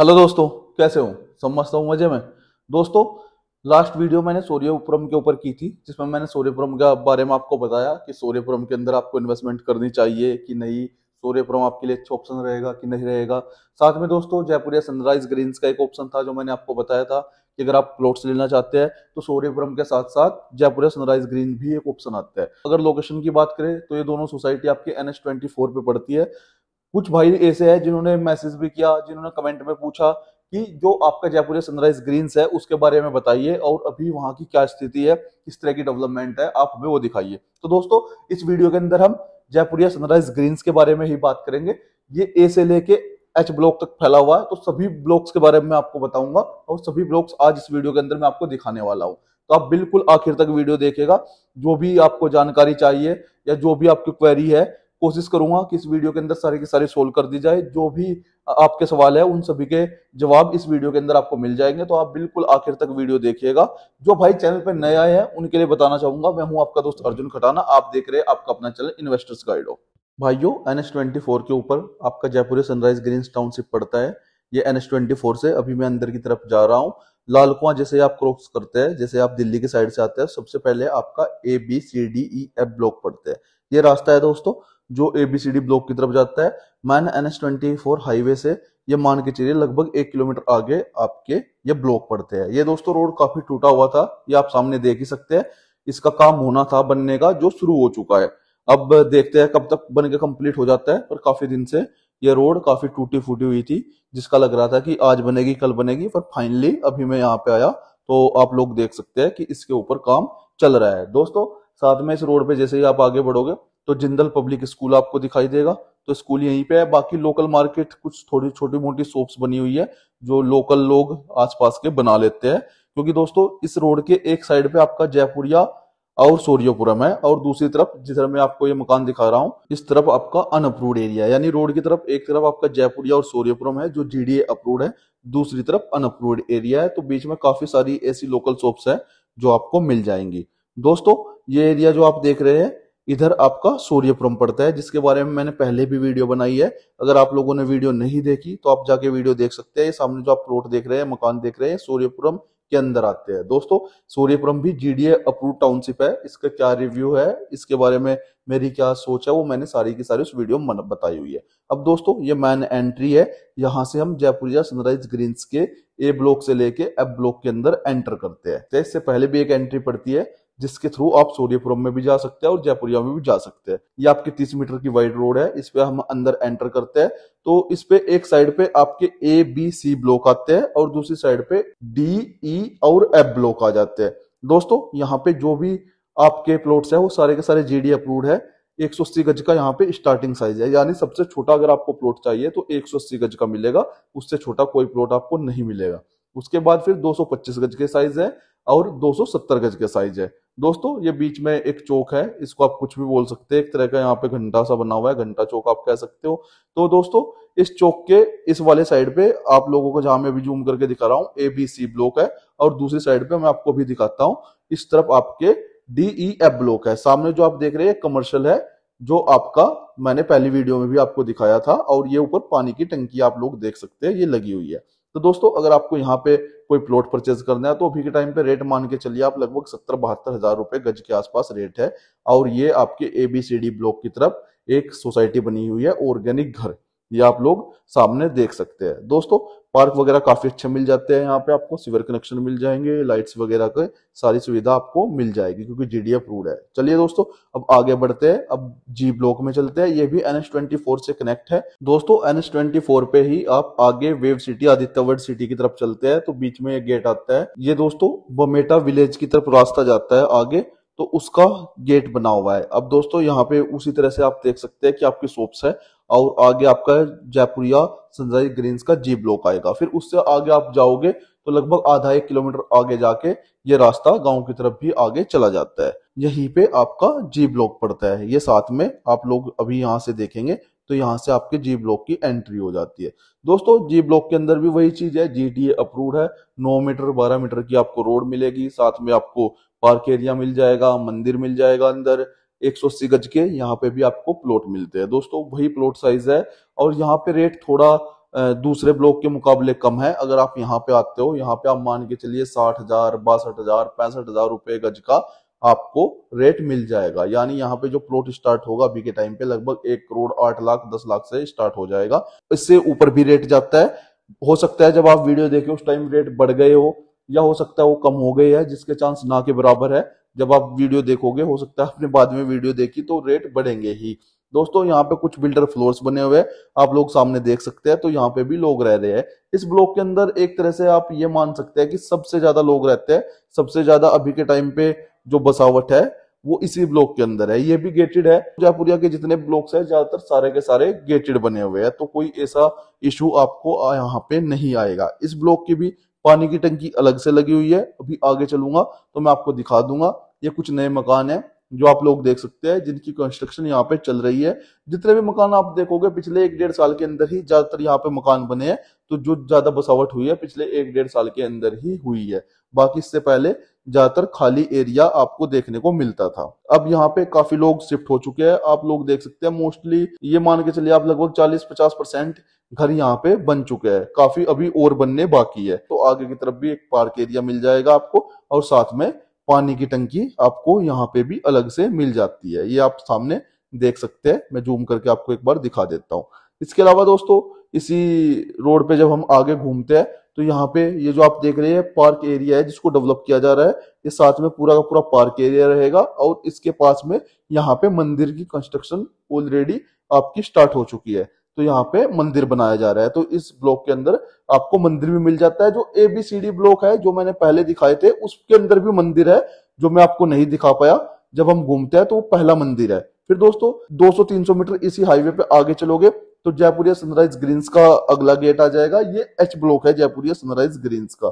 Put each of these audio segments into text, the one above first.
hello दोस्तों कैसे हो समझता हूँ मजे में दोस्तों लास्ट वीडियो मैंने सूर्यपुरम के ऊपर की थी जिसमें मैंने सूर्यपुरम के बारे में आपको बताया कि सूर्यपुरम के अंदर आपको इन्वेस्टमेंट करनी चाहिए कि नहीं सूर्यपुरम आपके लिए अच्छा ऑप्शन रहेगा कि नहीं रहेगा साथ में दोस्तों जयपुरिया सनराइज ग्रीन्स का एक ऑप्शन था जो मैंने आपको बताया था कि अगर आप प्लॉट्स लेना चाहते हैं तो सूर्यपुरम के साथ साथ या सनराइज ग्रीन भी एक ऑप्शन आता है अगर लोकेशन की बात करें तो ये दोनों सोसाइटी आपके एन एच पे पड़ती है कुछ भाई ऐसे हैं जिन्होंने मैसेज भी किया जिन्होंने कमेंट में पूछा कि जो आपका जयपुर सनराइज ग्रीन्स है उसके बारे में बताइए और अभी वहां की क्या स्थिति है किस तरह की डेवलपमेंट है आप हमें वो दिखाइए तो दोस्तों इस वीडियो के अंदर हम जयपुरिया सनराइज ग्रीन्स के बारे में ही बात करेंगे ये ए से लेके एच ब्लॉक तक फैला हुआ है तो सभी ब्लॉक्स के बारे में आपको बताऊंगा और सभी ब्लॉक्स आज इस वीडियो के अंदर मैं आपको दिखाने वाला हूँ तो आप बिल्कुल आखिर तक वीडियो देखेगा जो भी आपको जानकारी चाहिए या जो भी आपकी क्वेरी है कोशिश करूंगा कि इस वीडियो के अंदर सारे के सारे सोल्व कर दी जाए जो भी आपके सवाल है उन सभी के जवाब इस वीडियो के अंदर आपको मिल जाएंगे तो आप बिल्कुल आखिर तक वीडियो देखिएगा जो भाई चैनल पर नए आए हैं उनके लिए बताना चाहूंगा मैं हूं आपका दोस्त अर्जुन खटाना आप देख रहे हैं आपका अपना चैनल इन्वेस्टर्स गाइड हो भाइयों एन एस ट्वेंटी फोर के ऊपर आपका जयपुर सनराइज ग्रीन टाउनशिप पड़ता है ये एन एस ट्वेंटी फोर से अभी मैं अंदर की तरफ जा रहा हूँ लाल कुआ जैसे आप क्रॉस करते हैं जैसे आप दिल्ली के साइड से आते हैं सबसे पहले आपका A B C D E F block पड़ते हैं ये रास्ता है दोस्तों जो एबीसीडी ब्लॉक की तरफ जाता है main N S twenty four highway से ये मान के चलिए लगभग एक किलोमीटर आगे आपके ये ब्लॉक पड़ते हैं ये दोस्तों रोड काफी टूटा हुआ था ये आप सामने देख ही सकते हैं इसका काम होना था बनने का जो शुरू हो चुका है अब देखते हैं कब तक बन के कम्प्लीट हो जाता है पर काफी दिन से यह रोड काफी टूटी फूटी हुई थी जिसका लग रहा था कि आज बनेगी कल बनेगी पर फाइनली अभी मैं यहाँ पे आया तो आप लोग देख सकते हैं कि इसके ऊपर काम चल रहा है दोस्तों साथ में इस रोड पे जैसे ही आप आगे बढ़ोगे तो जिंदल पब्लिक स्कूल आपको दिखाई देगा तो स्कूल यहीं पे है बाकी लोकल मार्केट कुछ थोड़ी छोटी मोटी शॉप्स बनी हुई है जो लोकल लोग आसपास के बना लेते हैं क्योंकि दोस्तों इस रोड के एक साइड पे आपका जयपुरिया और सूर्यपुरम है और दूसरी तरफ जिधर मैं आपको ये मकान दिखा रहा हूँ इस तरफ आपका अनअप्रूव्ड एरिया है यानी रोड की तरफ एक तरफ आपका जयपुरिया और सूर्यपुरम है जो जीडीए अप्रूव है दूसरी तरफ अनअप्रूव्ड एरिया है तो बीच में काफी सारी ऐसी लोकल शॉप्स है जो आपको मिल जाएंगी दोस्तों ये एरिया जो आप देख रहे हैं इधर आपका सूर्यपुरम पड़ता है जिसके बारे में मैंने पहले भी वीडियो बनाई है अगर आप लोगों ने वीडियो नहीं देखी तो आप जाके वीडियो देख सकते हैं सामने जो आप प्लॉट देख रहे हैं मकान देख रहे हैं सूर्यपुरम के अंदर आते हैं दोस्तों सूर्यपुरम भी जीडीए अप्रूव टाउनशिप है इसका क्या रिव्यू है इसके बारे में मेरी क्या सोच है वो मैंने सारी की सारी उस वीडियो में बताई हुई है अब दोस्तों ये मैन एंट्री है यहाँ से हम जयपुर या सनराइज ग्रीन्स के ए ब्लॉक से लेके एफ ब्लॉक के अंदर एंटर करते हैं तो इससे पहले भी एक एंट्री पड़ती है जिसके थ्रू आप सूर्यपुरम में भी जा सकते हैं और जयपुरिया में भी जा सकते हैं ये आपकी तीस मीटर की वाइड रोड है इस पे हम अंदर एंटर करते हैं तो इस पे एक साइड पे आपके ए बी सी ब्लॉक आते हैं और दूसरी साइड पे डी ई e, और एफ ब्लॉक आ जाते हैं दोस्तों यहाँ पे जो भी आपके प्लॉट्स है वो सारे के सारे जेडी अप्रूव्ड है एक सौ अस्सी गज का यहाँ पे स्टार्टिंग साइज है यानी सबसे छोटा अगर आपको प्लॉट चाहिए तो एक सौ अस्सी गज का मिलेगा उससे छोटा कोई प्लॉट आपको नहीं मिलेगा उसके बाद फिर 225 गज के साइज है और 270 गज का साइज है दोस्तों ये बीच में एक चौक है इसको आप कुछ भी बोल सकते हैं एक तरह का यहाँ पे घंटा सा बना हुआ है घंटा चौक आप कह सकते हो तो दोस्तों इस चौक के इस वाले साइड पे आप लोगों को जहां मैं भी जूम करके दिखा रहा हूँ ए बी सी ब्लॉक है और दूसरी साइड पे मैं आपको भी दिखाता हूँ इस तरफ आपके डी ई एफ ब्लॉक है सामने जो आप देख रहे हैं कमर्शियल है जो आपका मैंने पहली वीडियो में भी आपको दिखाया था और ये ऊपर पानी की टंकी आप लोग देख सकते हैं ये लगी हुई है तो दोस्तों अगर आपको यहाँ पे कोई प्लॉट परचेज करना है तो अभी के टाइम पे रेट मान के चलिए आप लगभग सत्तर बहत्तर हजार रुपए गज के आसपास रेट है और ये आपके एबीसीडी ब्लॉक की तरफ एक सोसाइटी बनी हुई है ऑर्गेनिक घर ये आप लोग सामने देख सकते हैं दोस्तों पार्क वगैरह काफी अच्छे मिल जाते हैं यहाँ पे आपको सिवर कनेक्शन मिल जाएंगे लाइट्स वगैरह के सारी सुविधा आपको मिल जाएगी क्योंकि एफ अप्रूव है चलिए दोस्तों अब आगे बढ़ते हैं अब जी ब्लॉक में चलते हैं ये भी एन से कनेक्ट है दोस्तों एन पे ही आप आगे वेव सिटी आदित्यवर्ड सिटी की तरफ चलते हैं तो बीच में एक गेट आता है ये दोस्तों बमेटा विलेज की तरफ रास्ता जाता है आगे तो उसका गेट बना हुआ है अब दोस्तों यहाँ पे उसी तरह से आप देख सकते हैं कि आपकी सोप्स है और आगे आपका जयपुरिया सनराइज ग्रीन का जी ब्लॉक आएगा फिर उससे आगे आप जाओगे तो लगभग आधा एक किलोमीटर आगे जाके ये रास्ता गांव की तरफ भी आगे चला जाता है यहीं पे आपका जी ब्लॉक पड़ता है ये साथ में आप लोग अभी यहाँ से देखेंगे तो यहाँ से आपके जी ब्लॉक की एंट्री हो जाती है दोस्तों जी ब्लॉक के अंदर भी वही चीज है जी अप्रूव है नौ मीटर बारह मीटर की आपको रोड मिलेगी साथ में आपको पार्क एरिया मिल जाएगा मंदिर मिल जाएगा अंदर 180 गज के यहाँ पे भी आपको प्लॉट मिलते हैं दोस्तों वही प्लॉट साइज है और यहाँ पे रेट थोड़ा दूसरे ब्लॉक के मुकाबले कम है अगर आप यहाँ पे आते हो यहाँ पे आप मान के चलिए साठ हजार बासठ हजार पैंसठ हजार रुपए गज का आपको रेट मिल जाएगा यानी यहाँ पे जो प्लॉट स्टार्ट होगा अभी के टाइम पे लगभग एक करोड़ आठ लाख दस लाख से स्टार्ट हो जाएगा इससे ऊपर भी रेट जाता है हो सकता है जब आप वीडियो देखें उस टाइम रेट बढ़ गए हो या हो सकता है वो कम हो गए है जिसके चांस ना के बराबर है जब आप वीडियो देखोगे हो सकता है आपने बाद में वीडियो देखी तो रेट बढ़ेंगे ही दोस्तों यहाँ पे कुछ बिल्डर फ्लोर्स बने हुए हैं आप लोग सामने देख सकते हैं तो यहाँ पे भी लोग रह रहे हैं इस ब्लॉक के अंदर एक तरह से आप ये मान सकते हैं कि सबसे ज्यादा लोग रहते हैं सबसे ज्यादा अभी के टाइम पे जो बसावट है वो इसी ब्लॉक के अंदर है ये भी गेटेड है जयपुरिया के जितने ब्लॉक्स है ज्यादातर सारे के सारे गेटेड बने हुए हैं तो कोई ऐसा इशू आपको यहाँ पे नहीं आएगा इस ब्लॉक की भी पानी की टंकी अलग से लगी हुई है अभी आगे चलूंगा तो मैं आपको दिखा दूंगा ये कुछ नए मकान है जो आप लोग देख सकते हैं जिनकी कंस्ट्रक्शन यहाँ पे चल रही है जितने भी मकान आप देखोगे पिछले एक डेढ़ साल के अंदर ही ज्यादातर यहाँ पे मकान बने हैं तो जो ज्यादा बसावट हुई है पिछले एक डेढ़ साल के अंदर ही हुई है बाकी इससे पहले ज्यादातर खाली एरिया आपको देखने को मिलता था अब यहाँ पे काफी लोग शिफ्ट हो चुके हैं आप लोग देख सकते हैं मोस्टली ये मान के चलिए आप लगभग 40-50 परसेंट घर यहाँ पे बन चुके हैं काफी अभी और बनने बाकी है तो आगे की तरफ भी एक पार्क एरिया मिल जाएगा आपको और साथ में पानी की टंकी आपको यहाँ पे भी अलग से मिल जाती है ये आप सामने देख सकते हैं मैं जूम करके आपको एक बार दिखा देता हूँ इसके अलावा दोस्तों इसी रोड पे जब हम आगे घूमते हैं तो यहाँ पे ये जो आप देख रहे हैं पार्क एरिया है जिसको डेवलप किया जा रहा है ये साथ में पूरा का पूरा पार्क एरिया रहेगा और इसके पास में यहाँ पे मंदिर की कंस्ट्रक्शन ऑलरेडी आपकी स्टार्ट हो चुकी है तो यहाँ पे मंदिर बनाया जा रहा है तो इस ब्लॉक के अंदर आपको मंदिर भी मिल जाता है जो A B C D block है जो मैंने पहले दिखाए थे उसके अंदर भी मंदिर है जो मैं आपको नहीं दिखा पाया जब हम घूमते हैं तो वो पहला मंदिर है फिर दोस्तों 200-300 मीटर इसी हाईवे पे आगे चलोगे तो जयपुरिया सनराइज ग्रीन्स का अगला गेट आ जाएगा ये एच ब्लॉक है जयपुरिया सनराइज ग्रीन्स का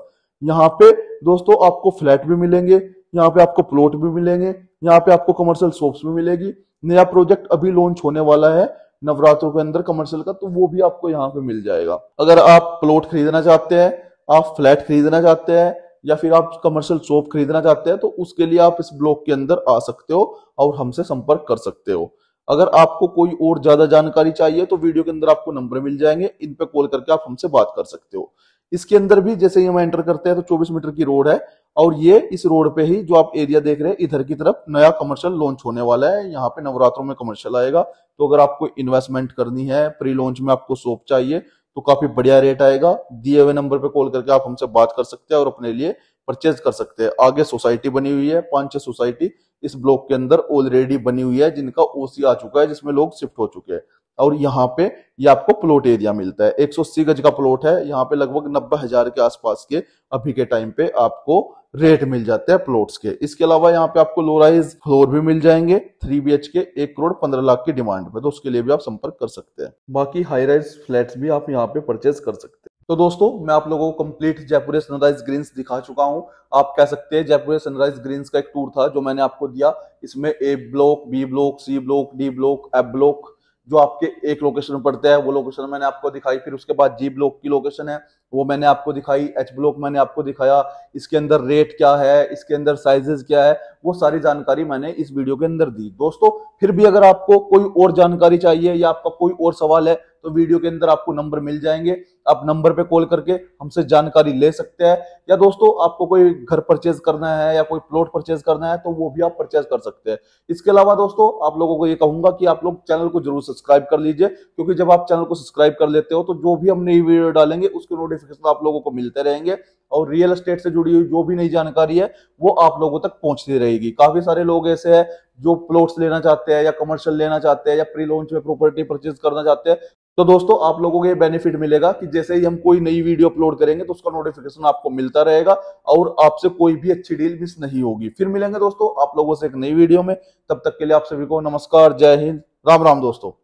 यहाँ पे दोस्तों आपको फ्लैट भी मिलेंगे यहाँ पे आपको प्लॉट भी मिलेंगे यहाँ पे आपको कमर्शियल शॉप्स भी मिलेगी नया प्रोजेक्ट अभी लॉन्च होने वाला है नवरात्रों के अंदर कमर्शियल का तो वो भी आपको यहाँ पे मिल जाएगा अगर आप प्लॉट खरीदना चाहते हैं आप फ्लैट खरीदना चाहते हैं या फिर आप कमर्शियल शॉप खरीदना चाहते हैं तो उसके लिए आप इस ब्लॉक के अंदर आ सकते हो और हमसे संपर्क कर सकते हो अगर आपको कोई और ज्यादा जानकारी चाहिए तो वीडियो के अंदर आपको नंबर मिल जाएंगे इन पे कॉल करके आप हमसे बात कर सकते हो इसके अंदर भी जैसे ही हम एंटर करते हैं तो 24 मीटर की रोड है और ये इस रोड पे ही जो आप एरिया देख रहे हैं इधर की तरफ नया कमर्शियल लॉन्च होने वाला है यहाँ पे नवरात्रों में कमर्शियल आएगा तो अगर आपको इन्वेस्टमेंट करनी है प्री लॉन्च में आपको सोप चाहिए तो काफी बढ़िया रेट आएगा दिए हुए नंबर पर कॉल करके आप हमसे बात कर सकते हैं और अपने लिए परचेज कर सकते हैं आगे सोसाइटी बनी हुई है पांच छह सोसाइटी इस ब्लॉक के अंदर ऑलरेडी बनी हुई है जिनका ओसी आ चुका है जिसमें लोग शिफ्ट हो चुके हैं और यहाँ पे ये यह आपको प्लॉट एरिया मिलता है 180 गज का प्लॉट है यहाँ पे लगभग नब्बे हजार के आसपास के अभी के टाइम पे आपको रेट मिल जाते हैं प्लॉट्स के इसके अलावा यहाँ पे आपको लोराइज फ्लोर भी मिल जाएंगे थ्री बी के एक करोड़ पंद्रह लाख की डिमांड में तो उसके लिए भी आप संपर्क कर सकते हैं बाकी हाई राइज फ्लैट भी आप यहाँ पे परचेज कर सकते हैं तो दोस्तों मैं आप लोगों को कंप्लीट जयपुर सनराइज ग्रीन्स दिखा चुका हूं आप कह सकते हैं जयपुर सनराइज ग्रीन्स का एक टूर था जो मैंने आपको दिया इसमें A block B block C block D block F block जो आपके एक लोकेशन पड़ते हैं वो लोकेशन मैंने आपको दिखाई फिर उसके बाद जी ब्लॉक की लोकेशन है वो मैंने आपको दिखाई एच ब्लॉक मैंने आपको दिखाया इसके अंदर रेट क्या है इसके अंदर साइजेस क्या है वो सारी जानकारी मैंने इस वीडियो के अंदर दी दोस्तों फिर भी अगर आपको कोई और जानकारी चाहिए या आपका कोई और सवाल है तो वीडियो के अंदर आपको नंबर मिल जाएंगे आप नंबर पे कॉल करके हमसे जानकारी ले सकते हैं या दोस्तों आपको कोई घर परचेज करना है या कोई प्लॉट परचेज करना है तो वो भी आप परचेज कर सकते हैं इसके अलावा दोस्तों आप लोगों को ये कहूंगा कि आप लोग चैनल को जरूर सब्सक्राइब कर लीजिए क्योंकि जब आप चैनल को सब्सक्राइब कर लेते हो तो जो भी हम नई वीडियो डालेंगे उसके नोटिफिकेशन आप लोगों को मिलते रहेंगे और रियल एस्टेट से जुड़ी हुई जो भी नई जानकारी है वो आप लोगों तक पहुंचती रहेगी काफी सारे लोग ऐसे हैं जो प्लॉट्स लेना चाहते हैं या कमर्शियल लेना चाहते हैं या प्री लॉन्च में प्रॉपर्टी परचेज करना चाहते हैं तो दोस्तों आप लोगों को ये बेनिफिट मिलेगा कि जैसे ही हम कोई नई वीडियो अपलोड करेंगे तो उसका नोटिफिकेशन आपको मिलता रहेगा और आपसे कोई भी अच्छी डील मिस नहीं होगी फिर मिलेंगे दोस्तों आप लोगों से एक नई वीडियो में तब तक के लिए आप सभी को नमस्कार जय हिंद राम राम दोस्तों